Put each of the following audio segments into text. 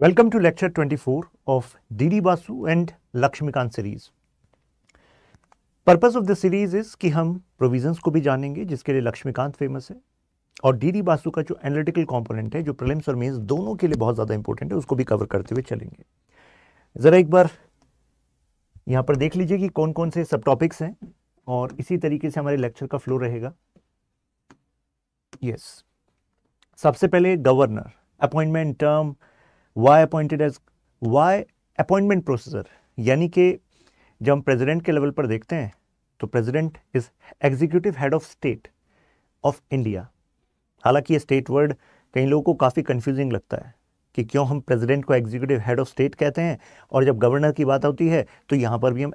Welcome to lecture 24 of DD Basu and Lakshmikant series. Purpose of this series is कि हम provisions को भी जानेंगे जिसके लिए लक्ष्मीकांत फेमस है और DD बासु का जो एनालिटिकल कंपोनेंट है जो प्रिलिम्स और मेंस दोनों के लिए बहुत ज़्यादा इंपॉर्टेंट है उसको भी कवर करते हुए चलेंगे ज़रा एक बार यहाँ पर देख लीजिए कि कौन कौन से सब टॉपिक्स हैं और इसी तरीके से हमारे लेक्चर का फ्लो रहेगा यस yes. सबसे पहले governor appointment term why appointed as why appointment procedure यानी कि जब हम प्रेजिडेंट के लेवल पर देखते हैं तो president is executive head of state of India हालांकि ये स्टेट वर्ड कई लोगों को काफ़ी कंफ्यूजिंग लगता है कि क्यों हम प्रेसिडेंट को एग्जीक्यूटिव हेड ऑफ स्टेट कहते हैं और जब गवर्नर की बात होती है तो यहाँ पर भी हम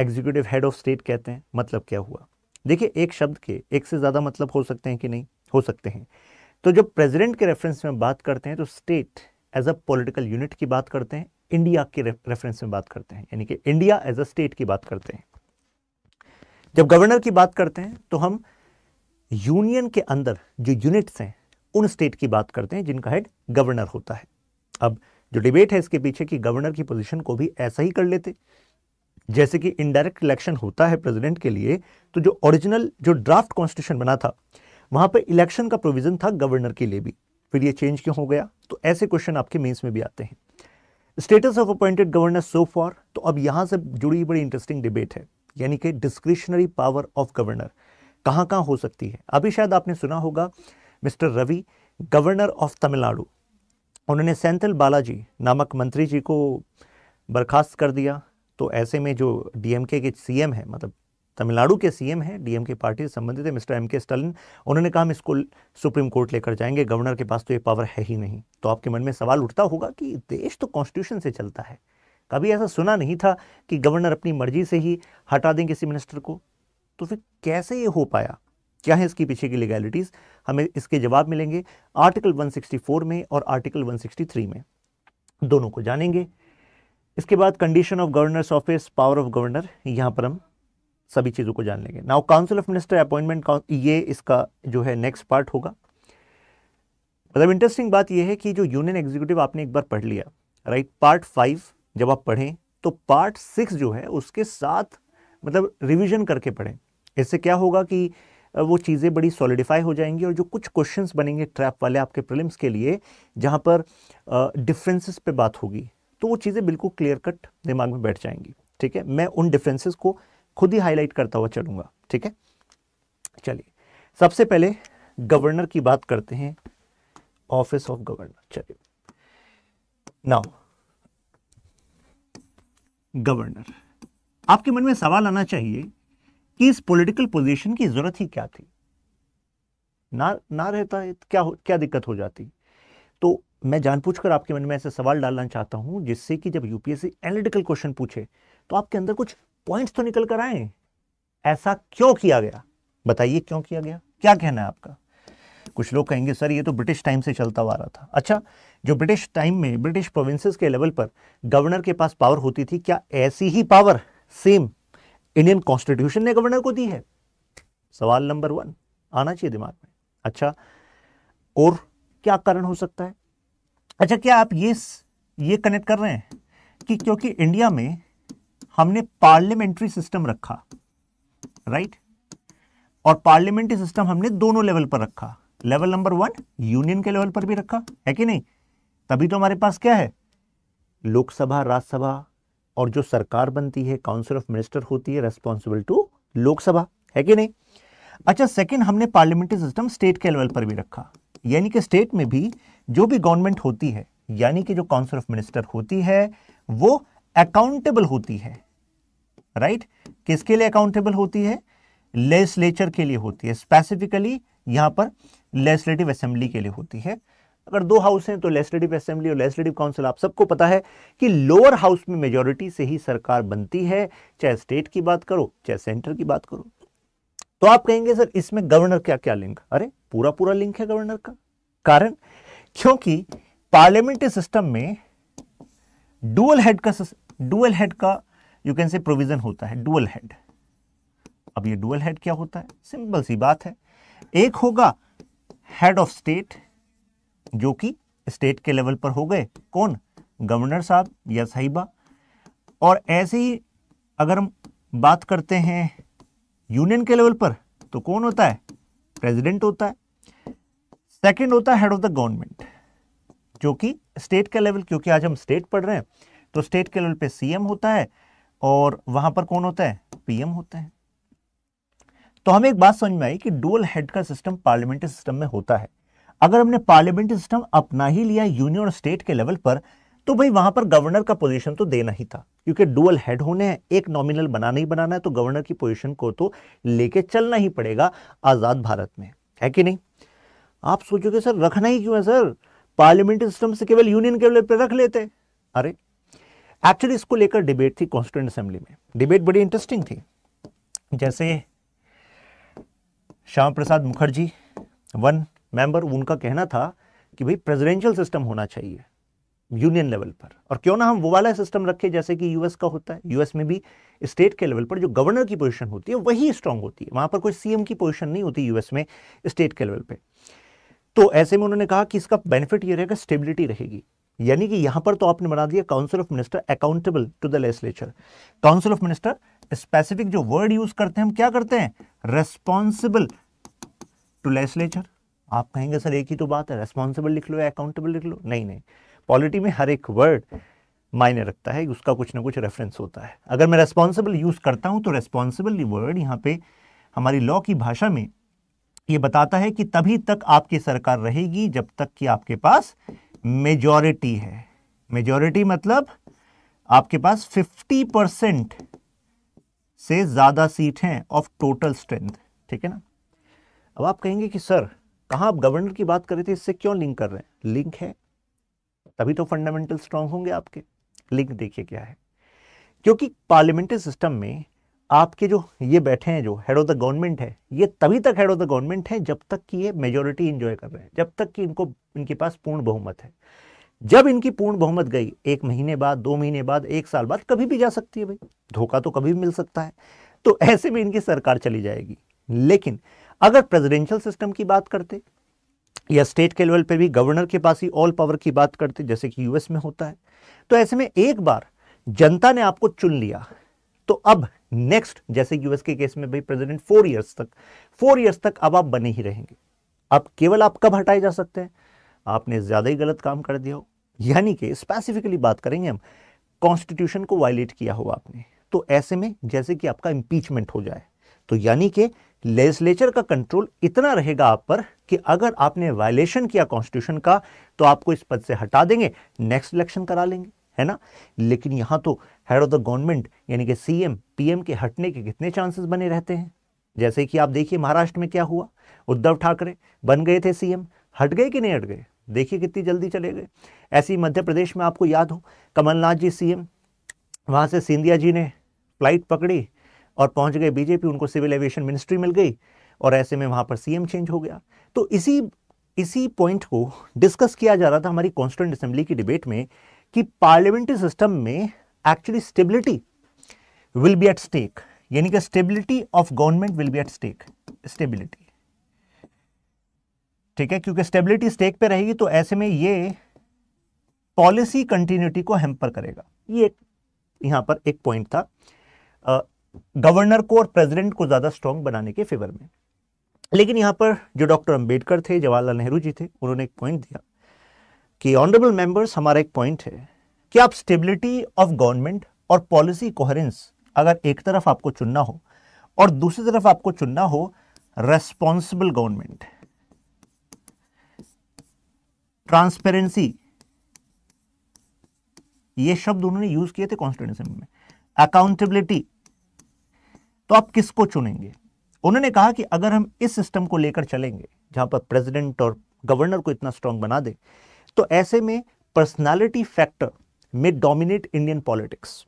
एग्जीक्यूटिव हेड ऑफ स्टेट कहते हैं मतलब क्या हुआ देखिए एक शब्द के एक से ज़्यादा मतलब हो सकते हैं कि नहीं हो सकते हैं तो जब प्रेसिडेंट के रेफरेंस में बात करते हैं तो state as a political unit की बात करते हैं इंडिया के रेफरेंस में बात करते हैं यानी कि इंडिया एज अ स्टेट की बात करते हैं जब गवर्नर की बात करते हैं तो हम यूनियन के अंदर जो यूनिट्स हैं उन स्टेट की बात करते हैं जिनका हेड गवर्नर होता है अब जो डिबेट है इसके पीछे कि गवर्नर की पोजीशन को भी ऐसा ही कर लेते जैसे कि इनडायरेक्ट इलेक्शन होता है प्रेसिडेंट के लिए तो जो ओरिजिनल जो ड्राफ्ट कॉन्स्टिट्यूशन बना था वहां पर इलेक्शन का प्रोविजन था गवर्नर के लिए भी फिर ये चेंज क्यों हो गया तो ऐसे क्वेश्चन आपके मेंस में भी आते हैं status of appointed governor so far तो अब यहां से जुड़ी बड़ी इंटरेस्टिंग डिबेट है यानी कि डिस्क्रिशनरी पावर ऑफ गवर्नर कहां कहां हो सकती है अभी शायद आपने सुना होगा mister Ravi governor of Tamil Nadu उन्होंने सेंथल बालाजी नामक मंत्री जी को बर्खास्त कर दिया तो ऐसे में जो डीएमके के सीएम है मतलब तमिलनाडु के सीएम हैं डीएम के पार्टी से संबंधित है मिस्टर एम के स्टालिन उन्होंने कहा हम इसको सुप्रीम कोर्ट लेकर जाएंगे गवर्नर के पास तो ये पावर है ही नहीं तो आपके मन में सवाल उठता होगा कि देश तो कॉन्स्टिट्यूशन से चलता है कभी ऐसा सुना नहीं था कि गवर्नर अपनी मर्जी से ही हटा दें किसी मिनिस्टर को तो फिर कैसे ये हो पाया क्या है इसके पीछे की लीगैलिटीज़ हमें इसके जवाब मिलेंगे आर्टिकल 164 में और आर्टिकल 163 में दोनों को जानेंगे इसके बाद condition of governor's office power of governor यहाँ पर हम सभी चीज़ों को जान लेंगे now council of minister appointment ये इसका जो है नेक्स्ट पार्ट होगा मतलब इंटरेस्टिंग बात यह है कि जो यूनियन एग्जीक्यूटिव आपने एक बार पढ़ लिया राइट पार्ट फाइव जब आप पढ़ें तो पार्ट सिक्स जो है उसके साथ मतलब रिविजन करके पढ़ें इससे क्या होगा कि वो चीज़ें बड़ी सॉलिडिफाई हो जाएंगी और जो कुछ क्वेश्चंस बनेंगे ट्रैप वाले आपके प्रिलिम्स के लिए जहां पर डिफरेंसेस पे बात होगी तो वो चीज़ें बिल्कुल क्लियर कट दिमाग में बैठ जाएंगी ठीक है मैं उन डिफरेंसेस को खुद ही हाईलाइट करता हुआ चलूंगा ठीक है चलिए सबसे पहले गवर्नर की बात करते हैं ऑफिस ऑफ गवर्नर चलिए नाउ गवर्नर आपके मन में सवाल आना चाहिए कि इस पॉलिटिकल पोजीशन की जरूरत ही क्या थी ना ना रहता है क्या क्या दिक्कत हो जाती तो मैं जानबूझकर आपके मन में ऐसे सवाल डालना चाहता हूं जिससे कि जब यूपीएससी एनालिटिकल क्वेश्चन पूछे तो आपके अंदर कुछ पॉइंट्स तो निकल कर आए ऐसा क्यों किया गया बताइए क्यों किया गया क्या कहना है आपका कुछ लोग कहेंगे सर ये तो ब्रिटिश टाइम से चलता हुआ रहा था अच्छा जो ब्रिटिश टाइम में ब्रिटिश प्रोविंसेस के लेवल पर गवर्नर के पास पावर होती थी क्या ऐसी ही पावर सेम इंडियन कॉन्स्टिट्यूशन ने गवर्नर को दी है सवाल नंबर वन आना चाहिए दिमाग में अच्छा और क्या कारण हो सकता है अच्छा क्या आप ये ये कनेक्ट कर रहे हैं कि क्योंकि इंडिया में हमने पार्लियामेंट्री सिस्टम रखा राइट और पार्लियामेंट्री सिस्टम हमने दोनों लेवल पर रखा लेवल नंबर वन यूनियन के लेवल पर भी रखा है कि नहीं तभी तो हमारे पास क्या है लोकसभा राज्यसभा और जो सरकार बनती है काउंसिल ऑफ मिनिस्टर होती है रेस्पॉन्सिबल टू लोकसभा है कि नहीं अच्छा सेकंड हमने पार्लियामेंट्री सिस्टम स्टेट के लेवल पर भी रखा यानी कि स्टेट में भी जो भी गवर्नमेंट होती है यानी कि जो काउंसिल ऑफ मिनिस्टर होती है वो अकाउंटेबल होती है राइट right? किसके लिए अकाउंटेबल होती है लेजिस्लेचर के लिए होती है स्पेसिफिकली यहां पर लेजिस्लेटिव असेंबली के लिए होती है अगर दो हाउस हैं तो लेजिस्लेटिव असेंबली और लेजिस्लेटिव काउंसिल आप सबको पता है कि लोअर हाउस में मेजोरिटी से ही सरकार बनती है चाहे स्टेट की बात करो चाहे सेंटर की बात करो तो आप कहेंगे सर इसमें गवर्नर क्या क्या लिंक अरे पूरा पूरा लिंक है गवर्नर का कारण क्योंकि पार्लियामेंट्री सिस्टम में डुअल हेड का डुअल हेड का यू कैन से प्रोविजन होता है डुअल हेड अब ये डुअल हेड क्या होता है सिंपल सी बात है एक होगा हेड ऑफ स्टेट जो कि स्टेट के लेवल पर हो गए कौन गवर्नर साहब या साहिबा और ऐसे ही अगर हम बात करते हैं यूनियन के लेवल पर तो कौन होता है प्रेसिडेंट होता है सेकंड होता है हेड ऑफ द गवर्नमेंट जो कि स्टेट के लेवल क्योंकि आज हम स्टेट पढ़ रहे हैं तो स्टेट के लेवल पे सीएम होता है और वहां पर कौन होता है पीएम होता है तो हमें एक बात समझ में आई कि डुअल हेड का सिस्टम पार्लियामेंट्री सिस्टम में होता है अगर हमने पार्लियामेंट्री सिस्टम अपना ही लिया यूनियन और स्टेट के लेवल पर तो भाई वहां पर गवर्नर का पोजीशन तो देना ही था क्योंकि डुअल हेड होने हैं एक नॉमिनल बनाना ही बनाना है तो गवर्नर की पोजीशन को तो लेके चलना ही पड़ेगा आज़ाद भारत में है कि नहीं आप सोचोगे सर रखना ही क्यों है सर पार्लियामेंट्री सिस्टम से केवल यूनियन के लेवल पर रख लेते अरे एक्चुअली इसको लेकर डिबेट थी कॉन्स्टिट्यूंट असेंबली में डिबेट बड़ी इंटरेस्टिंग थी जैसे श्यामा प्रसाद मुखर्जी वन मेंबर उनका कहना था कि भाई प्रेसिडेंशियल सिस्टम होना चाहिए यूनियन लेवल पर और क्यों ना हम वो वाला सिस्टम रखें जैसे कि यूएस का होता है यूएस में भी स्टेट के लेवल पर जो गवर्नर की पोजीशन होती है वही स्ट्रांग होती है वहां पर कोई सीएम की पोजीशन नहीं होती यूएस में स्टेट के लेवल पे तो ऐसे में उन्होंने कहा कि इसका बेनिफिट ये रहेगा स्टेबिलिटी रहेगी यानी कि यहां पर तो आपने बना दिया council of minister accountable to the legislature council of minister specific जो वर्ड यूज करते हैं हम क्या करते हैं रेस्पॉन्सिबल टू लेजिस्लेचर आप कहेंगे सर एक ही तो बात है रेस्पॉन्सिबल लिख लो या अकाउंटेबल लिख लो नहीं नहीं पॉलिटी में हर एक वर्ड मायने रखता है उसका कुछ ना कुछ रेफरेंस होता है अगर मैं रेस्पॉन्सिबल यूज करता हूं तो रेस्पॉन्सिबल वर्ड यहाँ पे हमारी लॉ की भाषा में ये बताता है कि तभी तक आपकी सरकार रहेगी जब तक कि आपके पास मेजॉरिटी है मेजॉरिटी मतलब आपके पास 50 परसेंट से ज़्यादा सीट हैं ऑफ टोटल स्ट्रेंथ ठीक है ना अब आप कहेंगे कि सर कहां आप गवर्नर की बात कर रहे थे इससे क्यों लिंक कर रहे हैं लिंक है तभी तो फंडामेंटल स्ट्रांग होंगे आपके लिंक देखिए क्या है क्योंकि पार्लियामेंट्री सिस्टम में आपके जो ये बैठे हैं जो हेड ऑफ द गवर्नमेंट है ये तभी तक हेड ऑफ द गवर्नमेंट है जब तक कि ये मेजोरिटी इंजॉय कर रहे हैं जब तक कि इनको इनके पास पूर्ण बहुमत है जब इनकी पूर्ण बहुमत गई एक महीने बाद दो महीने बाद एक साल बाद कभी भी जा सकती है भाई धोखा तो कभी भी मिल सकता है तो ऐसे में इनकी सरकार चली जाएगी लेकिन अगर प्रेसिडेंशियल सिस्टम की बात करते या स्टेट के लेवल पर भी गवर्नर के पास ही ऑल पावर की बात करते जैसे कि यूएस में होता है तो ऐसे में एक बार जनता ने आपको चुन लिया तो अब नेक्स्ट जैसे यूएस के केस में भाई प्रेसिडेंट फोर ईयर्स तक फोर ईयर्स तक अब आप बने ही रहेंगे अब केवल आप कब हटाए जा सकते हैं आपने ज़्यादा ही गलत काम कर दिया हो यानी कि स्पेसिफिकली बात करेंगे हम कॉन्स्टिट्यूशन को वायलेट किया हो आपने तो ऐसे में जैसे कि आपका इंपीचमेंट हो जाए तो यानी कि लेजिस्लेचर का कंट्रोल इतना रहेगा आप पर कि अगर आपने वायलेशन किया कॉन्स्टिट्यूशन का तो आपको इस पद से हटा देंगे नेक्स्ट इलेक्शन करा लेंगे है ना लेकिन यहाँ तो हेड ऑफ द गवर्नमेंट यानी कि सीएम पीएम के हटने के कितने चांसेस बने रहते हैं जैसे कि आप देखिए महाराष्ट्र में क्या हुआ उद्धव ठाकरे बन गए थे सीएम हट गए कि नहीं हट गए देखिए कितनी जल्दी चले गए ऐसे ही मध्य प्रदेश में आपको याद हो कमलनाथ जी सीएम वहाँ से सिंधिया जी ने फ्लाइट पकड़ी और पहुँच गए बीजेपी उनको सिविल एविएशन मिनिस्ट्री मिल गई और ऐसे में वहाँ पर सीएम चेंज हो गया तो इसी इसी पॉइंट को डिस्कस किया जा रहा था हमारी कॉन्स्टिट्यूंट असेंबली की डिबेट में कि पार्लियामेंट्री सिस्टम में actually stability will be at stake यानी कि stability of government will be at stake stability ठीक है क्योंकि स्टेबिलिटी स्टेक पे रहेगी तो ऐसे में ये पॉलिसी कंटिन्यूटी को हेम्पर करेगा ये एक यहां पर एक पॉइंट था गवर्नर को और प्रेसिडेंट को ज़्यादा स्ट्रांग बनाने के फेवर में लेकिन यहां पर जो डॉक्टर अंबेडकर थे जवाहरलाल नेहरू जी थे उन्होंने एक पॉइंट दिया कि ऑनरेबल मेंबर्स हमारा एक पॉइंट है कि आप स्टेबिलिटी ऑफ गवर्नमेंट और पॉलिसी कोहरेंस अगर एक तरफ आपको चुनना हो और दूसरी तरफ आपको चुनना हो रेस्पॉन्सिबल गवर्नमेंट ट्रांसपेरेंसी ये शब्द उन्होंने यूज किए थे कॉन्स्टिट्यूशन में अकाउंटेबिलिटी तो आप किसको चुनेंगे उन्होंने कहा कि अगर हम इस सिस्टम को लेकर चलेंगे जहां पर प्रेसिडेंट और गवर्नर को इतना स्ट्रांग बना दें तो ऐसे में personality factor may dominate Indian politics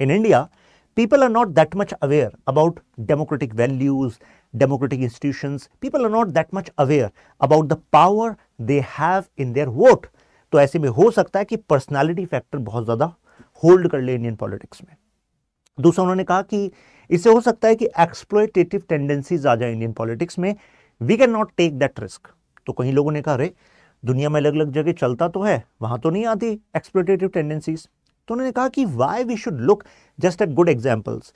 in India people are not that much aware about democratic values democratic institution people are not that much aware about the power they have in their vote तो ऐसे में हो सकता है कि personality factor बहुत ज्यादा hold कर ले इंडियन पॉलिटिक्स में दूसरा उन्होंने कहा कि इससे हो सकता है कि एक्सप्लोटेटिव टेंडेंसीज आ जाए इंडियन पॉलिटिक्स में we can not take that risk तो कहीं लोगों ने कहा रहे दुनिया में अलग अलग जगह चलता तो है वहां तो नहीं आती एक्सप्लोटेटिव टेंडेंसीज तो उन्होंने कहा कि why we should look just at good examples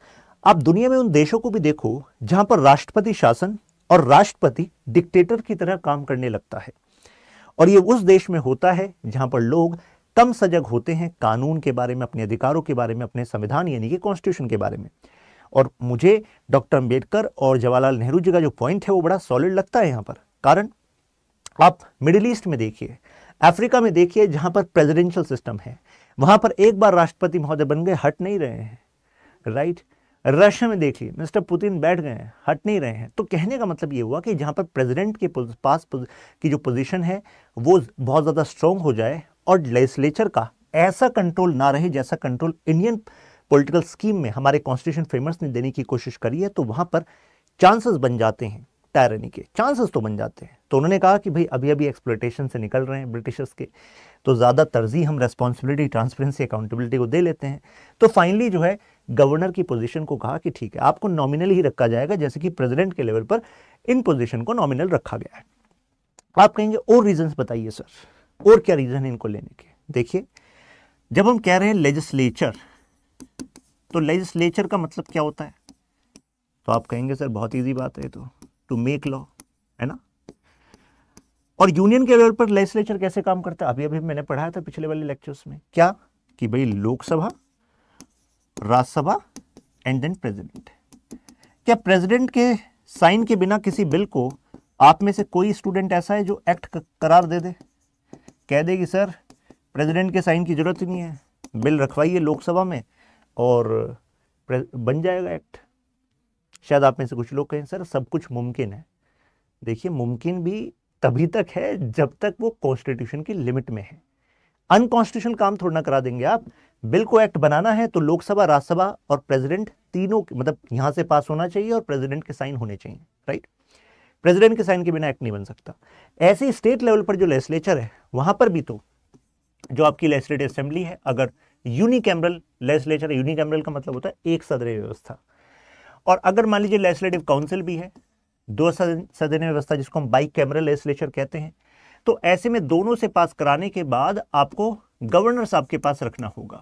आप दुनिया में उन देशों को भी देखो जहां पर राष्ट्रपति शासन और राष्ट्रपति डिक्टेटर की तरह काम करने लगता है और ये उस देश में होता है जहां पर लोग कम सजग होते हैं कानून के बारे में अपने अधिकारों के बारे में अपने संविधान यानी कि कॉन्स्टिट्यूशन के बारे में और मुझे डॉक्टर अंबेडकर और जवाहरलाल नेहरू जी का जो पॉइंट है वो बड़ा सॉलिड लगता है यहाँ पर कारण आप मिडिल ईस्ट में देखिए अफ्रीका में देखिए जहाँ पर प्रेजिडेंशियल सिस्टम है वहाँ पर एक बार राष्ट्रपति महोदय बन गए हट नहीं रहे हैं राइट रशिया में देखिए मिस्टर पुतिन बैठ गए हैं हट नहीं रहे हैं तो कहने का मतलब ये हुआ कि जहाँ पर प्रेसिडेंट के पास की जो पोजीशन है वो बहुत ज़्यादा स्ट्रॉन्ग हो जाए और लेजिस्लेचर का ऐसा कंट्रोल ना रहे जैसा कंट्रोल इंडियन पॉलिटिकल स्कीम में हमारे कॉन्स्टिट्यूशन फेमर्स ने देने की कोशिश करी है तो वहाँ पर चांसेस बन जाते हैं टायरनी के चांसेस तो बन जाते हैं तो उन्होंने कहा कि भाई अभी अभी एक्सप्लोटेशन से निकल रहे हैं ब्रिटिशर्स के तो ज़्यादा तरजीह हम रेस्पॉन्सिबिलिटी ट्रांसपेरेंसी अकाउंटेबिलिटी को दे लेते हैं तो फाइनली जो है गवर्नर की पोजीशन को कहा कि ठीक है आपको नॉमिनल ही रखा जाएगा जैसे कि प्रेसिडेंट के लेवल पर इन पोजीशन को नॉमिनल रखा गया है आप कहेंगे और रीजंस बताइए सर और क्या रीज़न है इनको लेने के देखिए जब हम कह रहे हैं लेजिस्लेचर तो लेजिस्लेचर का मतलब क्या होता है तो आप कहेंगे सर बहुत ईजी बात है तो टू मेक लॉ है ना और यूनियन के लेवल पर लेजिस्लेचर कैसे काम करता है अभी अभी मैंने पढ़ाया था पिछले वाले लेक्चर्स में क्या कि भाई Lok Sabha Rajya Sabha and then president क्या प्रेसिडेंट के साइन के बिना किसी बिल को आप में से कोई स्टूडेंट ऐसा है जो एक्ट करार दे दे कह दे कि सर प्रेसिडेंट के साइन की ज़रूरत ही नहीं है बिल रखवाइए लोकसभा में और बन जाएगा एक्ट शायद आप में से कुछ लोग कहें सर सब कुछ मुमकिन है देखिए मुमकिन भी तभी तक है जब तक वो कॉन्स्टिट्यूशन की लिमिट में है अनकॉन्स्टिट्यूशन काम थोड़ा ना करा देंगे आप बिल को एक्ट बनाना है तो लोकसभा राज्यसभा और प्रेसिडेंट तीनों मतलब यहां से पास होना चाहिए और प्रेसिडेंट के साइन होने चाहिए राइट प्रेसिडेंट के साइन के बिना एक्ट नहीं बन सकता ऐसे स्टेट लेवल पर जो लेजिस्लेचर है वहां पर भी तो जो आपकी लेजिस्लेटिव असेंबली है अगर यूनिकैमरल लेजिस्लेचर यूनिकैमरल का मतलब होता है एक सदर व्यवस्था और अगर मान लीजिए लेजिस्लेटिव काउंसिल भी है दो सदन व्यवस्था जिसको हम बाइक कैमरा लेजिस्लेचर कहते हैं तो ऐसे में दोनों से पास कराने के बाद आपको गवर्नर साहब के पास रखना होगा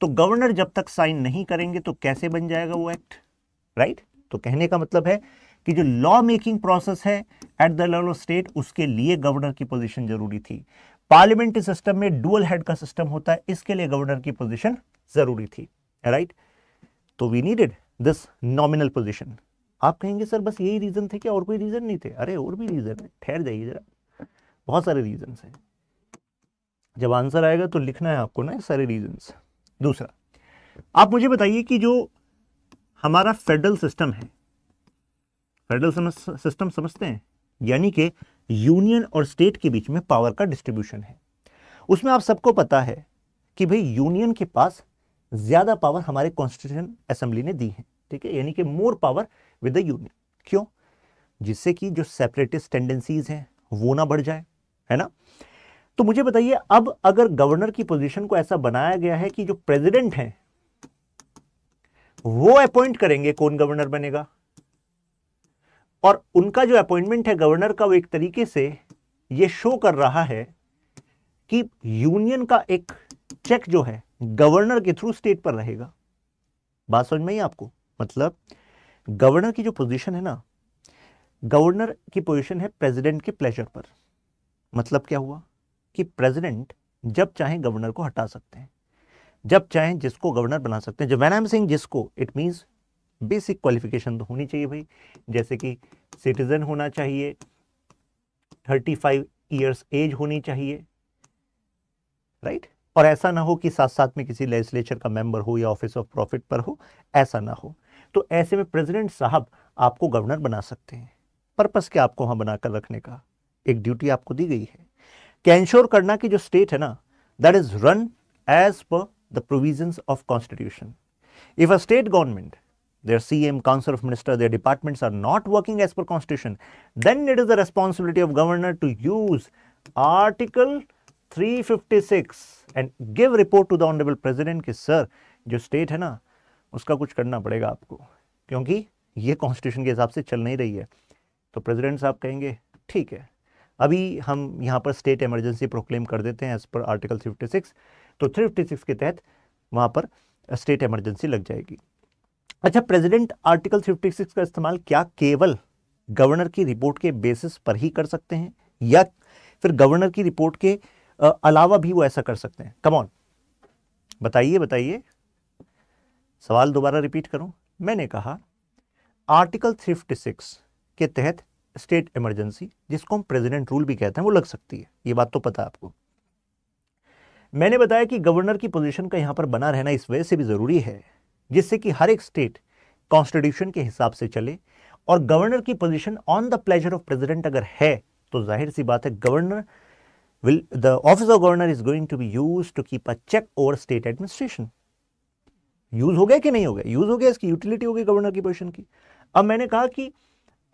तो गवर्नर जब तक साइन नहीं करेंगे तो कैसे बन जाएगा वो एक्ट राइट right? तो कहने का मतलब है कि जो लॉ मेकिंग प्रोसेस है at the level of state उसके लिए गवर्नर की पोजीशन जरूरी थी पार्लियामेंट्री सिस्टम में डुअल हेड का सिस्टम होता है इसके लिए गवर्नर की पोजीशन जरूरी थी राइट right? तो we needed this nominal position आप कहेंगे सर बस यही रीज़न थे क्या और कोई रीज़न नहीं थे अरे और भी रीज़न है ठहर जाइए जरा बहुत सारे रीजन है जब आंसर आएगा तो लिखना है आपको ना सारे रीजन दूसरा आप मुझे बताइए कि जो हमारा फेडरल सिस्टम है फेडरल समझ, सिस्टम समझते हैं यानी कि यूनियन और स्टेट के बीच में पावर का डिस्ट्रीब्यूशन है उसमें आप सबको पता है कि भाई यूनियन के पास ज़्यादा पावर हमारे कॉन्स्टिट्यूशन असेंबली ने दी है ठीक है यानी कि more power with the union क्यों जिससे कि जो सेपरेटिस्ट टेंडेंसीज हैं वो ना बढ़ जाए है ना तो मुझे बताइए अब अगर गवर्नर की पोजीशन को ऐसा बनाया गया है कि जो प्रेसिडेंट हैं वो अपॉइंट करेंगे कौन गवर्नर बनेगा और उनका जो अपॉइंटमेंट है गवर्नर का वो एक तरीके से ये शो कर रहा है कि यूनियन का एक चेक जो है गवर्नर के थ्रू स्टेट पर रहेगा बात समझ में ही आपको मतलब गवर्नर की जो पोजीशन है ना गवर्नर की पोजीशन है प्रेसिडेंट के प्लेजर पर मतलब क्या हुआ कि प्रेसिडेंट जब चाहे गवर्नर को हटा सकते हैं जब चाहे जिसको गवर्नर बना सकते हैं जब वैन आई एम सिंह जिसको इट मीन्स बेसिक क्वालिफिकेशन तो होनी चाहिए भाई जैसे कि सिटीजन होना चाहिए थर्टी फाइव ईयर्स एज होनी चाहिए राइट और ऐसा ना हो कि साथ साथ में किसी लेजिस्लेचर का मेंबर हो या ऑफिस ऑफ प्रॉफिट पर हो ऐसा ना हो तो ऐसे में प्रेसिडेंट साहब आपको गवर्नर बना सकते हैं पर्पस क्या आपको वहाँ बनाकर रखने का एक ड्यूटी आपको दी गई है कि इंश्योर करना कि जो स्टेट है ना that is run as per the provisions of constitution if a state government their CM, Council of Ministers, their departments are not working as per constitution, then it is the responsibility of governor to use Article 356 and give report to the Honorable President कि sir, जो state है ना, उसका कुछ करना पड़ेगा आपको क्योंकि ये कॉन्स्टिट्यूशन के हिसाब से चल नहीं रही है तो प्रेसिडेंट साहब कहेंगे ठीक है अभी हम यहाँ पर स्टेट इमरजेंसी प्रोक्लेम कर देते हैं as per article fifty six तो थ्री फिफ्टी सिक्स के तहत वहाँ पर स्टेट इमरजेंसी लग जाएगी अच्छा प्रेसिडेंट आर्टिकल फिफ्टी सिक्स का इस्तेमाल क्या केवल गवर्नर की रिपोर्ट के बेसिस पर ही कर सकते हैं या फिर गवर्नर की रिपोर्ट के अलावा भी वो ऐसा कर सकते हैं कमॉन बताइए बताइए सवाल दोबारा रिपीट करूं मैंने कहा आर्टिकल 56 के तहत स्टेट इमरजेंसी जिसको हम प्रेसिडेंट रूल भी कहते हैं वो लग सकती है ये बात तो पता है आपको मैंने बताया कि गवर्नर की पोजीशन का यहां पर बना रहना इस वजह से भी ज़रूरी है जिससे कि हर एक स्टेट कॉन्स्टिट्यूशन के हिसाब से चले और गवर्नर की position on the pleasure of president अगर है तो जाहिर सी बात है governor will the office of governor is going to be use to keep a check over state use हो गया कि नहीं हो गया यूज़ हो गया इसकी यूटिलिटी होगी गवर्नर की पोजिशन की अब मैंने कहा कि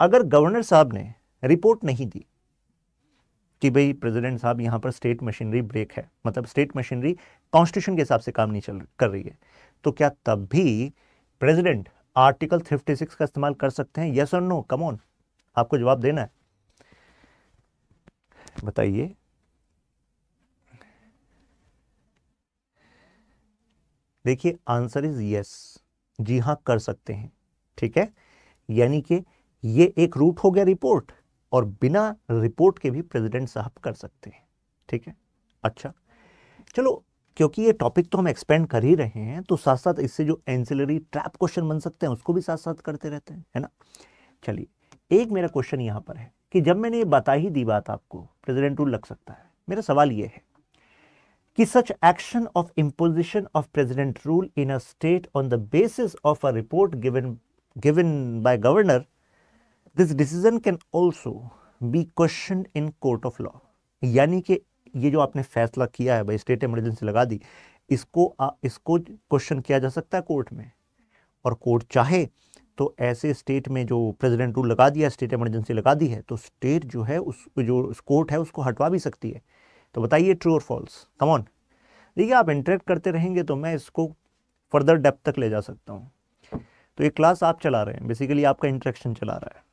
अगर गवर्नर साहब ने रिपोर्ट नहीं दी कि भाई प्रेसिडेंट साहब यहां पर स्टेट मशीनरी ब्रेक है मतलब स्टेट मशीनरी कॉन्स्टिट्यूशन के हिसाब से काम नहीं चल कर रही है तो क्या तब भी प्रेसिडेंट आर्टिकल 56 का इस्तेमाल कर सकते हैं यस और नो कम ऑन आपको जवाब देना है बताइए देखिए आंसर इज यस जी हाँ कर सकते हैं ठीक है यानी कि ये एक रूट हो गया रिपोर्ट और बिना रिपोर्ट के भी प्रेसिडेंट साहब कर सकते हैं ठीक है अच्छा चलो क्योंकि ये टॉपिक तो हम एक्सपेंड कर ही रहे हैं तो साथ साथ इससे जो एंसिलरी ट्रैप क्वेश्चन बन सकते हैं उसको भी साथ साथ करते रहते हैं है ना चलिए एक मेरा क्वेश्चन यहाँ पर है कि जब मैंने ये बता ही दी बात आपको प्रेसिडेंट रूल लग सकता है मेरा सवाल ये है कि such action of imposition of president rule in a state on the basis of a report given given by governor this decision can also be question in court of law यानी कि ये जो आपने फैसला किया है भाई स्टेट इमरजेंसी लगा दी इसको आ, इसको क्वेश्चन किया जा सकता है कोर्ट में और कोर्ट चाहे तो ऐसे स्टेट में जो प्रेसिडेंट रूल लगा दिया स्टेट इमरजेंसी लगा दी है तो स्टेट जो है उस जो कोर्ट है उसको हटवा भी सकती है तो बताइए ट्रू और फॉल्स कमॉन देखिए आप इंटरेक्ट करते रहेंगे तो मैं इसको फर्दर डेप्थ तक ले जा सकता हूँ तो ये क्लास आप चला रहे हैं बेसिकली आपका इंटरेक्शन चला रहा है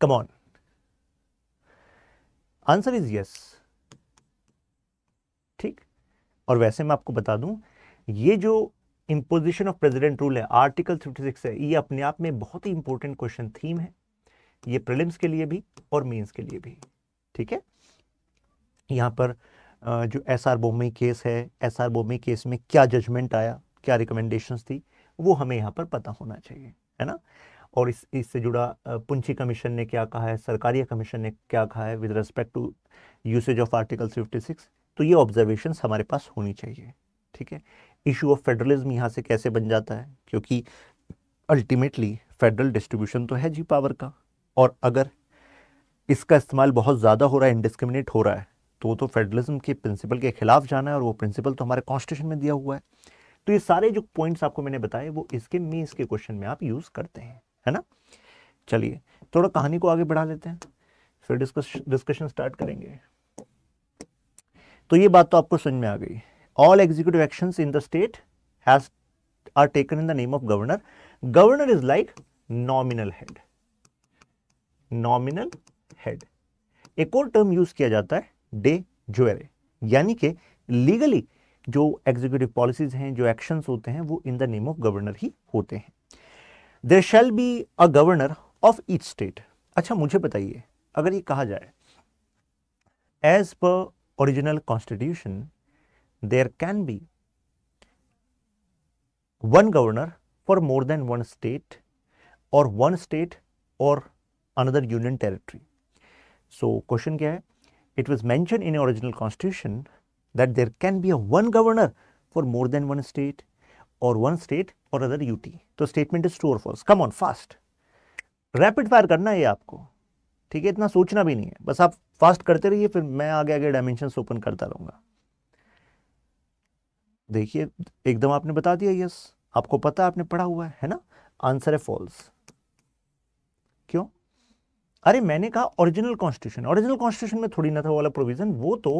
कमॉन आंसर इज यस ठीक और वैसे मैं आपको बता दूं ये जो इम्पोजिशन ऑफ प्रेसिडेंट रूल है आर्टिकल सिक्स है ये अपने आप में बहुत ही इंपॉर्टेंट क्वेश्चन थीम है ये प्रिलिम्स के लिए भी और मेंस के लिए भी ठीक है यहाँ पर जो एस आर बोमई केस है एस आर बोमई केस में क्या जजमेंट आया क्या रिकमेंडेशंस थी वो हमें यहाँ पर पता होना चाहिए है ना और इस इससे जुड़ा पुंछी कमीशन ने क्या कहा है सरकारी कमीशन ने क्या कहा है with respect to usage of article 56 तो ये ऑब्जर्वेशन हमारे पास होनी चाहिए ठीक है इशू ऑफ फेडरलिज्म यहाँ से कैसे बन जाता है क्योंकि अल्टीमेटली फेडरल डिस्ट्रीब्यूशन तो है जी पावर का और अगर इसका इस्तेमाल बहुत ज़्यादा हो रहा है इंडिस्क्रिमिनेट हो रहा है तो वो तो फेडरलिज्म के प्रिंसिपल के खिलाफ जाना है और वो प्रिंसिपल तो हमारे कॉन्स्टिट्यूशन में दिया हुआ है तो ये सारे जो पॉइंट्स आपको मैंने बताए वो इसके मीन्स के क्वेश्चन में आप यूज़ करते हैं है ना चलिए थोड़ा कहानी को आगे बढ़ा लेते हैं फिर डिस्कशन स्टार्ट करेंगे तो ये बात तो आपको समझ में आ गई all executive action in the state has are taken in the name of governor governor is like nominal head nominal head एक और टर्म यूज किया जाता है डे ज्वेरे यानी कि लीगली जो एग्जीक्यूटिव पॉलिसीज हैं जो एक्शन होते हैं वो in the name of governor ही होते हैं there shall be a governor of each state अच्छा मुझे बताइए अगर ये कहा जाए as per original constitution there can be one governor for more than one state और वन स्टेट और another union territory so question क्या है it was mentioned in the original constitution that there can be a one governor for more than one state or one state or other UT. So statement is true or false. Come on fast. Rapid fire करना है आपको ठीक है इतना सोचना भी नहीं है बस आप फास्ट करते रहिए फिर मैं आगे आगे डायमेंशन ओपन करता रहूंगा देखिए एकदम आपने बता दिया यस आपको पता आपने पढ़ा हुआ है है ना आंसर है फॉल्स क्यों अरे मैंने कहा ओरिजिनल कॉन्स्टिट्यूशन ओरिजिनल कॉन्स्टिट्यूशन में थोड़ी ना था वाला प्रोविजन वो तो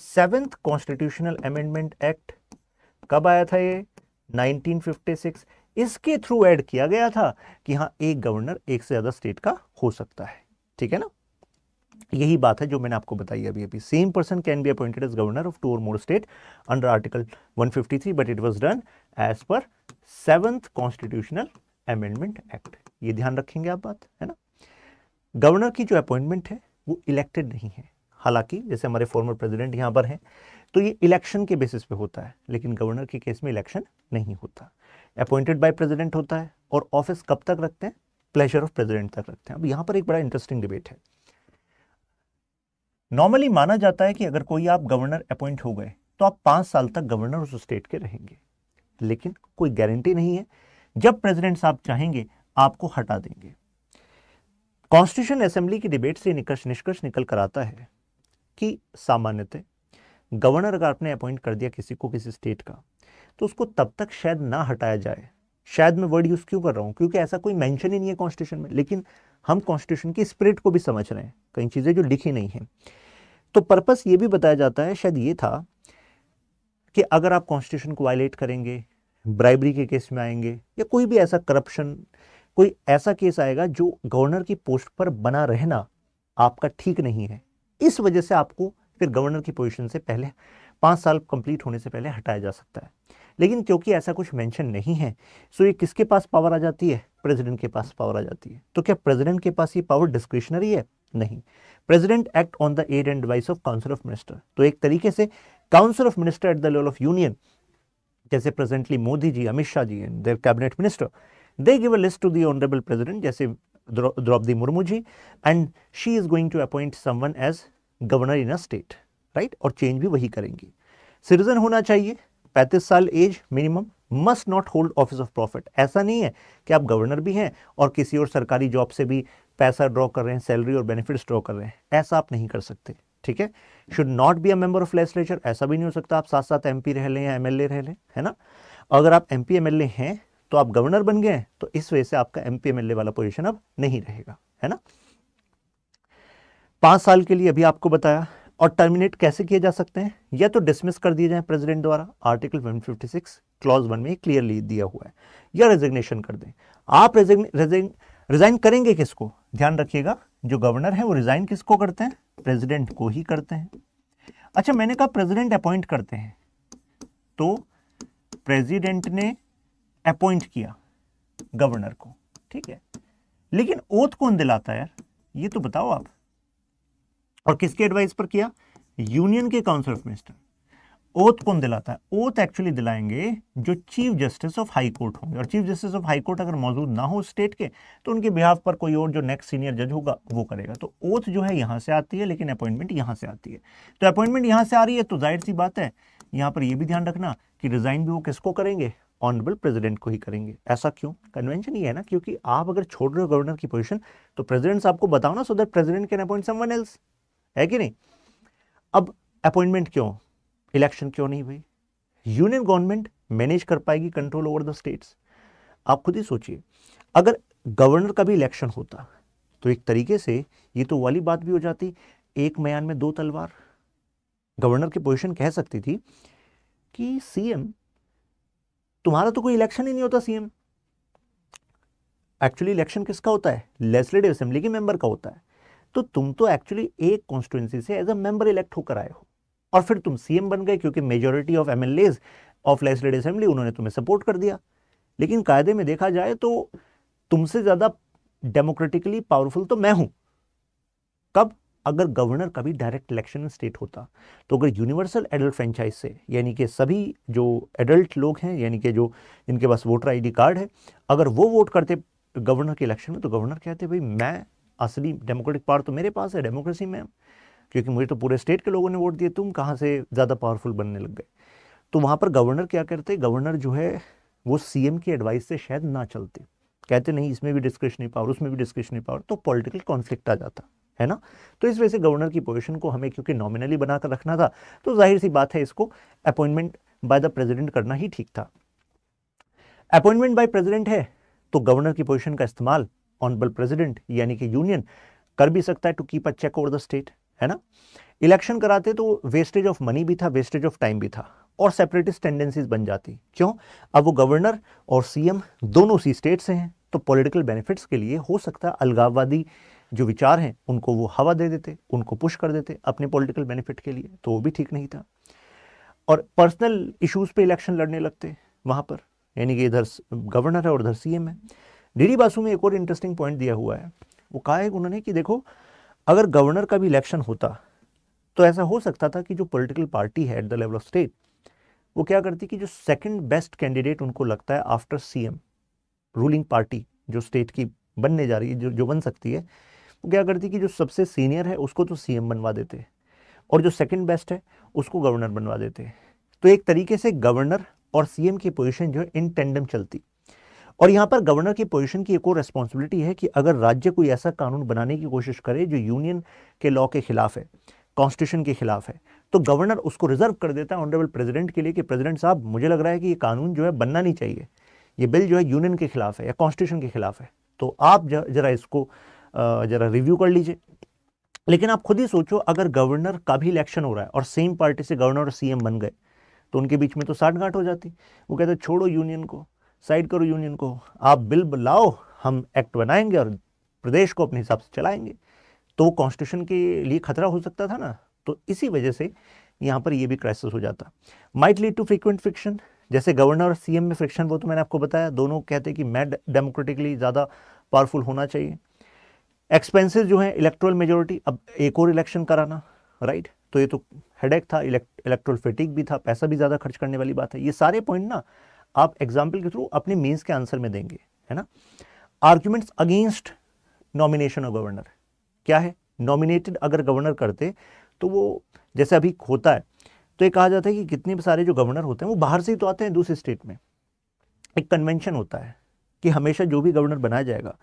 सेवेंथ कॉन्स्टिट्यूशनल अमेंडमेंट एक्ट कब आया था ये 1956 इसके थ्रू ऐड किया गया था कि हाँ एक गवर्नर एक से ज़्यादा स्टेट का हो सकता है ठीक है ना यही बात है जो मैंने आपको बताई अभी अभी same person can be appointed as governor of two और more state under article 153 but it was done as per seventh constitutional amendment act ये ध्यान रखेंगे आप बात है ना गवर्नर की जो अपॉइंटमेंट है वो इलेक्टेड नहीं है हालांकि जैसे हमारे फॉर्मर प्रेसिडेंट यहाँ पर हैं तो ये इलेक्शन के बेसिस पे होता है लेकिन गवर्नर के केस में इलेक्शन नहीं होता अपॉइंटेड बाय प्रेसिडेंट होता है और ऑफिस कब तक रखते हैं प्लेजर ऑफ प्रेसिडेंट तक रखते हैं अब यहाँ पर एक बड़ा इंटरेस्टिंग डिबेट है नॉर्मली माना जाता है कि अगर कोई आप गवर्नर अपॉइंट हो गए तो आप पाँच साल तक गवर्नर उस स्टेट के रहेंगे लेकिन कोई गारंटी नहीं है जब प्रेसिडेंट साहब चाहेंगे आपको हटा देंगे कॉन्स्टिट्यूशन असेंबली की डिबेट से निकर्ष निष्कर्ष निकल कर आता है कि सामान्यतः गवर्नर अगर आपने अपॉइंट कर दिया किसी को किसी स्टेट का तो उसको तब तक शायद ना हटाया जाए शायद मैं वर्ड यूज़ क्यों कर रहा हूँ क्योंकि ऐसा कोई मेंशन ही नहीं है कॉन्स्टिट्यूशन में लेकिन हम कॉन्स्टिट्यूशन की स्प्रिट को भी समझ रहे हैं कई चीज़ें जो लिखी नहीं हैं तो पर्पस ये भी बताया जाता है शायद ये था कि अगर आप कॉन्स्टिट्यूशन को वायलेट करेंगे ब्राइबरी के केस में आएंगे या कोई भी ऐसा करप्शन कोई ऐसा केस आएगा जो गवर्नर की पोस्ट पर बना रहना आपका ठीक नहीं है इस वजह से आपको फिर गवर्नर की पोजीशन से पहले पाँच साल कंप्लीट होने से पहले हटाया जा सकता है लेकिन क्योंकि ऐसा कुछ मेंशन नहीं है सो ये किसके पास पावर आ जाती है प्रेसिडेंट के पास पावर आ जाती है तो क्या प्रेसिडेंट के पास ये पावर डिस्क्रिशनरी है नहीं president act on the aid and advice of council of minister तो एक तरीके से council of minister at the level of union जैसे presently Modi ji Amit Shah ji and their cabinet minister They give a list to the Honorable President, Jaise Draupadi Murmu ji, and she is going to appoint someone as governor in a state, right? और change भी वही करेंगी. Citizen होना चाहिए, 35 साल as minimum must not hold office of profit ऐसा नहीं है कि आप गवर्नर भी हैं और किसी और सरकारी जॉब से भी पैसा ड्रॉ कर रहे हैं सैलरी और बेनिफिट्स ड्रॉ कर रहे हैं ऐसा आप नहीं कर सकते ठीक है should not be a member of legislature ऐसा भी नहीं हो सकता आप साथ साथ एम रह लें या एम रह लें है ना अगर आप एम पी हैं तो आप गवर्नर बन गए तो इस वजह से आपका एमपी एमएलए वाला पोजीशन अब नहीं रहेगा है ना पांच साल के लिए अभी आपको बताया और टर्मिनेट कैसे किए जा सकते हैं या तो डिसमिस कर दिए जाए प्रेसिडेंट द्वारा आर्टिकल 156 क्लॉज वन में क्लियरली दिया हुआ है या रेजिग्नेशन कर दें आप रिजाइन करेंगे किसको ध्यान रखिएगा जो गवर्नर है वो रिजाइन किसको करते हैं प्रेसिडेंट को ही करते हैं अच्छा मैंने कहा प्रेसिडेंट अपॉइंट करते हैं तो प्रेसिडेंट ने अपॉइंट किया गवर्नर को ठीक है लेकिन ओथ कौन दिलाता है यार ये तो बताओ आप और किसके एडवाइस पर किया यूनियन के काउंसिल ऑफ मिनिस्टर ओथ कौन दिलाता है ओथ एक्चुअली दिलाएंगे जो chief justice of high court होंगे और chief justice of high court अगर मौजूद ना हो स्टेट के तो उनके बिहाफ पर कोई और जो नेक्स्ट सीनियर जज होगा वो करेगा तो ओथ जो है यहां से आती है लेकिन अपॉइंटमेंट यहां से आती है तो अपॉइंटमेंट यहां से आ रही है तो जाहिर सी बात है यहां पर यह भी ध्यान रखना कि रिजाइन भी वो किसको करेंगे ऑनरेबल प्रेसिडेंट को ही करेंगे ऐसा क्यों कन्वेंशन ये है ना क्योंकि आप अगर छोड़ रहे हो गवर्नर की पोजीशन तो प्रेसिडेंट आपको बताओ ना so that president can appoint someone else है कि नहीं अब अपॉइंटमेंट क्यों इलेक्शन क्यों नहीं भाई यूनियन गवर्नमेंट मैनेज कर पाएगी कंट्रोल ओवर द स्टेट्स आप खुद ही सोचिए अगर गवर्नर का भी इलेक्शन होता तो एक तरीके से ये तो वाली बात भी हो जाती एक मयान में दो तलवार गवर्नर की पोजीशन कह सकती थी कि सीएम तुम्हारा तो कोई इलेक्शन ही नहीं होता सीएम एक्चुअली इलेक्शन किसका होता है लेजिस्लेटिव असेंबली के मेंबर का होता है तो तुम तो एक्चुअली एक कॉन्स्टिट्यूंसी से एज अ मेंबर इलेक्ट होकर आए हो और फिर तुम सीएम बन गए क्योंकि majority of M of legislative assembly उन्होंने तुम्हें सपोर्ट कर दिया लेकिन कायदे में देखा जाए तो तुमसे ज़्यादा डेमोक्रेटिकली पावरफुल तो मैं हूं कब अगर गवर्नर का भी डायरेक्ट इलेक्शन स्टेट होता तो अगर यूनिवर्सल एडल्ट फ्रेंचाइज से यानी कि सभी जो एडल्ट लोग हैं यानी कि जो इनके पास वोटर आईडी कार्ड है अगर वो वोट करते गवर्नर के इलेक्शन में तो गवर्नर कहते भाई मैं असली डेमोक्रेटिक पावर तो मेरे पास है डेमोक्रेसी में क्योंकि मुझे तो पूरे स्टेट के लोगों ने वोट दिए तुम कहाँ से ज़्यादा पावरफुल बनने लग गए तो वहाँ पर गवर्नर क्या करते गवर्नर जो है वो सीएम की एडवाइस से शायद ना चलते कहते नहीं इसमें भी डिस्क्रिशनरी पावर उसमें भी डिस्क्रिशनरी पावर तो पॉलिटिकल कॉन्फ्लिक्ट आ जाता है ना तो इस वजह से गवर्नर की पोजीशन को हमें क्योंकि नॉमिनली बनाकर रखना था तो जाहिर सी बात है इसको अपॉइंटमेंट बाय द प्रेसिडेंट करना ही ठीक था अपॉइंटमेंट बाय प्रेसिडेंट है तो गवर्नर की पोजीशन का इस्तेमाल ऑनबल प्रेसिडेंट यानी कि यूनियन कर भी सकता है to keep a check over the state है ना इलेक्शन कराते तो वेस्टेज ऑफ मनी भी था वेस्टेज ऑफ टाइम भी था और सेपरेटिस्ट टेंडेंसीज बन जाती क्यों अब वो गवर्नर और सीएम दोनों उसी स्टेट से हैं तो पॉलिटिकल बेनिफिट्स के लिए हो सकता है अलगाववादी जो विचार हैं उनको वो हवा दे देते उनको पुश कर देते अपने पॉलिटिकल बेनिफिट के लिए तो वो भी ठीक नहीं था और पर्सनल इश्यूज़ पे इलेक्शन लड़ने लगते वहाँ पर यानी कि इधर गवर्नर है और उधर सीएम है डीडी बासु में एक और इंटरेस्टिंग पॉइंट दिया हुआ है वो कहा है उन्होंने कि देखो अगर गवर्नर का भी इलेक्शन होता तो ऐसा हो सकता था कि जो पॉलिटिकल पार्टी है at the level of state वो क्या करती कि जो सेकंड बेस्ट कैंडिडेट उनको लगता है आफ्टर सीएम रूलिंग पार्टी जो स्टेट की बनने जा रही है जो जो बन सकती है वो क्या करती कि जो सबसे सीनियर है उसको तो सीएम बनवा देते और जो सेकंड बेस्ट है उसको गवर्नर बनवा देते तो एक तरीके से गवर्नर और सीएम की पोजीशन जो है इन टेंडम चलती और यहाँ पर गवर्नर की पोजीशन की एक और रिस्पॉन्सिबिलिटी है कि अगर राज्य कोई ऐसा कानून बनाने की कोशिश करे जो यूनियन के लॉ के खिलाफ है कॉन्स्टिट्यूशन के खिलाफ है तो गवर्नर उसको रिजर्व कर देता है ऑनरेबल प्रेजिडेंट के लिए कि प्रेजिडेंट साहब मुझे लग रहा है कि ये कानून जो है बनना नहीं चाहिए ये बिल जो है यूनियन के खिलाफ है या कॉन्स्टिट्यूशन के खिलाफ है तो आप जरा इसको ज़रा रिव्यू कर लीजिए लेकिन आप खुद ही सोचो अगर गवर्नर का भी इलेक्शन हो रहा है और सेम पार्टी से गवर्नर और सीएम बन गए तो उनके बीच में तो साठगांठ हो जाती वो कहते छोड़ो यूनियन को साइड करो यूनियन को आप बिल लाओ हम एक्ट बनाएंगे और प्रदेश को अपने हिसाब से चलाएंगे तो वो कॉन्स्टिट्यूशन के लिए खतरा हो सकता था ना तो इसी वजह से यहाँ पर ये भी क्राइसिस हो जाता might lead to frequent friction जैसे गवर्नर और सीएम में फ्रिक्शन वो तो मैंने आपको बताया दोनों कहते हैं कि मैं डेमोक्रेटिकली ज़्यादा पावरफुल होना चाहिए एक्सपेंसेस जो है इलेक्ट्रोल मेजोरिटी अब एक और इलेक्शन कराना राइट तो ये तो हेडेक था इलेक्ट्रल फिटिक भी था पैसा भी ज़्यादा खर्च करने वाली बात है ये सारे पॉइंट ना आप एग्जाम्पल के थ्रू अपने मीन्स के आंसर में देंगे है ना arguments against nomination of governor क्या है नॉमिनेटेड अगर गवर्नर करते तो वो जैसे अभी होता है तो ये कहा जाता है कि कितने सारे जो गवर्नर होते हैं वो बाहर से ही तो आते हैं दूसरे स्टेट में एक कन्वेंशन होता है कि हमेशा जो भी गवर्नर बनाया जाएगा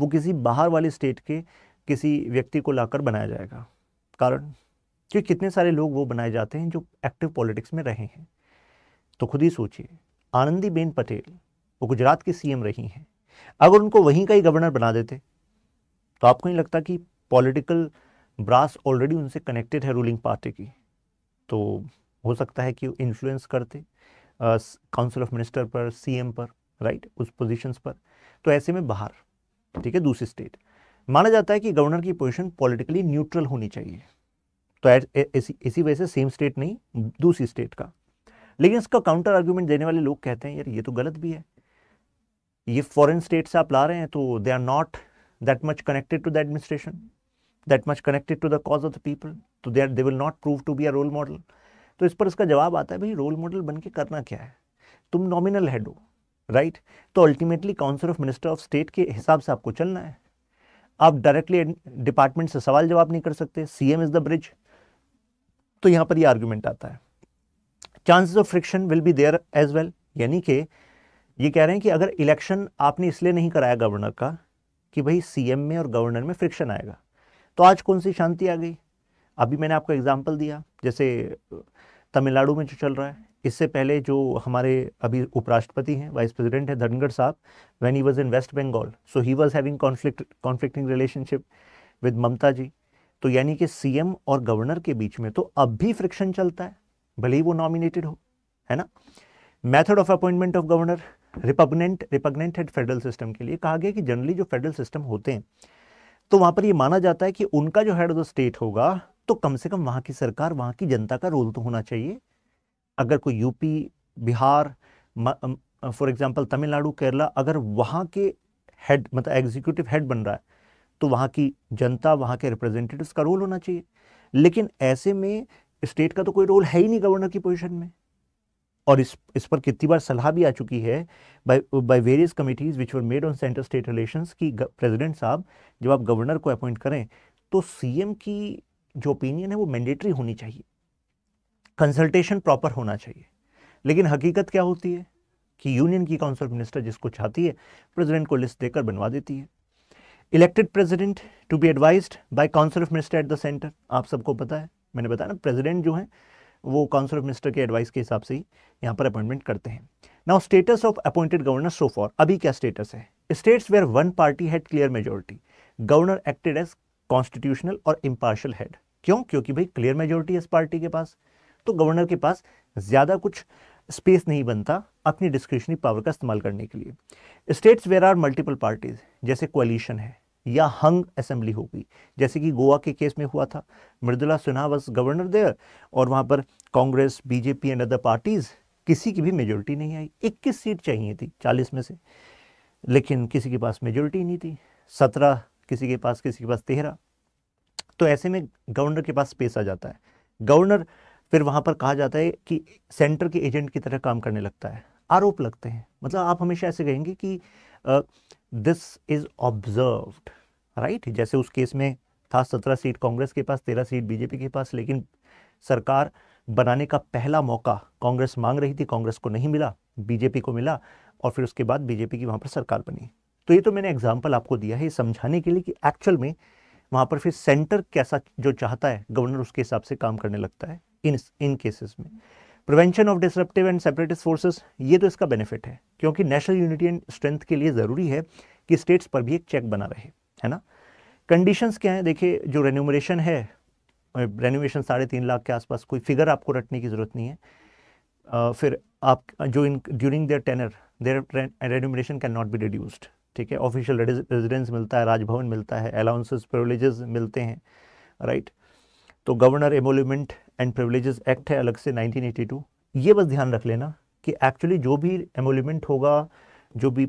वो किसी बाहर वाले स्टेट के किसी व्यक्ति को लाकर बनाया जाएगा कारण क्योंकि कितने सारे लोग वो बनाए जाते हैं जो एक्टिव पॉलिटिक्स में रहे हैं तो खुद ही सोचिए आनंदीबेन पटेल वो गुजरात की सीएम रही हैं अगर उनको वहीं का ही गवर्नर बना देते तो आपको नहीं लगता कि पॉलिटिकल ब्रास ऑलरेडी उनसे कनेक्टेड है रूलिंग पार्टी की तो हो सकता है कि इन्फ्लुएंस करते काउंसिल ऑफ मिनिस्टर पर सीएम पर राइट उस पोजीशंस पर तो ऐसे में बाहर ठीक है दूसरी स्टेट माना जाता है कि गवर्नर की पोजीशन पॉलिटिकली न्यूट्रल होनी चाहिए तो इसी इसी वजह से सेम स्टेट नहीं दूसरी स्टेट का लेकिन इसका काउंटर आर्ग्यूमेंट देने वाले लोग कहते हैं यार ये तो गलत भी है ये फॉरेन स्टेट से आप ला रहे हैं तो they are not that much connected to the administration that much connected to the cause of the people तो they are they will not prove to be a role model तो इस पर इसका जवाब आता है भाई रोल मॉडल बन करना क्या है तुम नॉमिनल हेड हो राइट तो ultimately council of minister of state के हिसाब से आपको चलना है आप डायरेक्टली डिपार्टमेंट से सवाल जवाब नहीं कर सकते C M is the bridge तो यहाँ पर ये यह आर्ग्यूमेंट आता है chances of friction will be there as well यानी कि ये कह रहे हैं कि अगर इलेक्शन आपने इसलिए नहीं कराया गवर्नर का कि भाई सीएम में और गवर्नर में फ्रिक्शन आएगा तो आज कौन सी शांति आ गई अभी मैंने आपको एग्जाम्पल दिया जैसे तमिलनाडु में जो चल रहा है इससे पहले जो हमारे अभी उपराष्ट्रपति हैं वाइस प्रेसिडेंट हैं धनगढ़ साहब when he was in West Bengal so he was having conflict conflicting relationship with Mamata ji तो यानी कि सीएम और गवर्नर के बीच में तो अब भी फ्रिक्शन चलता है भले ही वो नॉमिनेटेड हो है ना method of appointment of governor repugnant repugnant head federal system के लिए कहा गया कि जनरली जो फेडरल सिस्टम होते हैं तो वहाँ पर ये माना जाता है कि उनका जो हेड ऑफ द स्टेट होगा तो कम से कम वहाँ की सरकार वहाँ की जनता का रोल तो होना चाहिए अगर कोई UP Bihar for example Tamil Nadu Kerala अगर वहाँ के हेड मतलब एग्जीक्यूटिव हेड बन रहा है तो वहाँ की जनता वहाँ के रिप्रेजेंटेटिव्स का रोल होना चाहिए लेकिन ऐसे में स्टेट का तो कोई रोल है ही नहीं गवर्नर की पोजिशन में और इस इस पर कितनी बार सलाह भी आ चुकी है by by various committees which were made on centre state relations की प्रेसिडेंट साहब जब आप गवर्नर को अपॉइंट करें तो सीएम की जो ओपिनियन है वो मैंडेटरी होनी चाहिए कंसल्टेशन प्रॉपर होना चाहिए लेकिन हकीकत क्या होती है कि यूनियन की काउंसिल मिनिस्टर जिसको चाहती है प्रेसिडेंट को लिस्ट देकर बनवा देती है elected president to be advise by council of minister at the centre आप सबको पता है मैंने बताया ना प्रेसिडेंट जो है वो काउंसिल ऑफ मिनिस्टर के एडवाइस के हिसाब से ही यहाँ पर अपॉइंटमेंट करते हैं now status of appointed governor so for अभी क्या स्टेटस है states where one party had clear majority governor acted as constitutional और इम्पार्शल हेड क्यों क्योंकि भाई क्लियर मेजोरिटी इस पार्टी के पास तो गवर्नर के पास ज़्यादा कुछ स्पेस नहीं बनता अपनी डिस्क्रिशनरी पावर का इस्तेमाल करने के लिए states where are multiple parties जैसे क्वालिशन है या हंग असेंबली होगी जैसे कि गोवा के केस में हुआ था Mridula Sinha was governor there और वहां पर Congress BJP and other parties किसी की भी मेजोरिटी नहीं आई 21 सीट चाहिए थी 40 में से लेकिन किसी के पास मेजोरिटी नहीं थी 17 किसी के पास किसी के पास 13 तो ऐसे में गवर्नर के पास स्पेस आ जाता है गवर्नर फिर वहाँ पर कहा जाता है कि सेंटर के एजेंट की तरह काम करने लगता है आरोप लगते हैं मतलब आप हमेशा ऐसे कहेंगे कि दिस इज़ ऑब्जर्व्ड राइट जैसे उस केस में था सत्रह सीट कांग्रेस के पास तेरह सीट बीजेपी के पास लेकिन सरकार बनाने का पहला मौका कांग्रेस मांग रही थी कांग्रेस को नहीं मिला बीजेपी को मिला और फिर उसके बाद बीजेपी की वहाँ पर सरकार बनी तो ये तो मैंने एग्जाम्पल आपको दिया है समझाने के लिए कि एक्चुअल में वहाँ पर फिर सेंटर कैसा जो चाहता है गवर्नर उसके हिसाब से काम करने लगता है इन इन केसेस में prevention of disruptive and separatist forces ये तो इसका बेनिफिट है क्योंकि नेशनल यूनिटी एंड स्ट्रेंथ के लिए ज़रूरी है कि स्टेट्स पर भी एक चेक बना रहे है ना कंडीशंस क्या हैं देखिए जो रेन्यूमरेशन है रेन्यूमेशन साढ़े तीन लाख के आसपास कोई फिगर आपको रटने की ज़रूरत नहीं है आ, फिर आप जो in during their tenure their remuneration can not be reduced ठीक है ऑफिशियल रेजिडेंस मिलता है राजभवन मिलता है अलाउंसेस प्रिवलेजेस मिलते हैं राइट तो governor emolument and privileges act है अलग से 1982 ये बस ध्यान रख लेना कि एक्चुअली जो भी एमोलमेंट होगा जो भी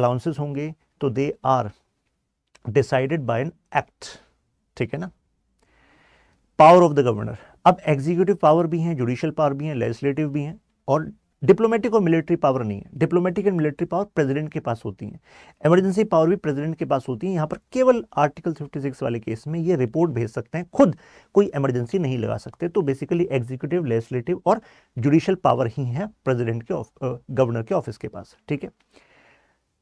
अलाउंसेस होंगे तो they are decided by an act ठीक है ना पावर ऑफ द गवर्नर अब एग्जीक्यूटिव पावर भी हैं जुडिशियल पावर भी हैं लेजिस्लेटिव भी हैं और डिप्लोमेटिक और मिलिट्री पावर नहीं है diplomatic and military power president के पास होती है इमरजेंसी पावर भी प्रेसिडेंट के पास होती है यहाँ पर केवल आर्टिकल 56 वाले केस में ये रिपोर्ट भेज सकते हैं खुद कोई इमरजेंसी नहीं लगा सकते तो बेसिकली एग्जीक्यूटिव लेजिस्लेटिव और जुडिशियल पावर ही है प्रेजिडेंट के गवर्नर के ऑफिस के पास ठीक है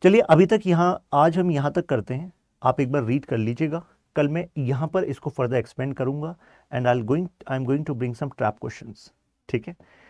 चलिए अभी तक यहाँ आज हम यहाँ तक करते हैं आप एक बार रीड कर लीजिएगा कल मैं यहाँ पर इसको फर्दर एक्सपेंड करूँगा and I going I am going to bring some trap question ठीक है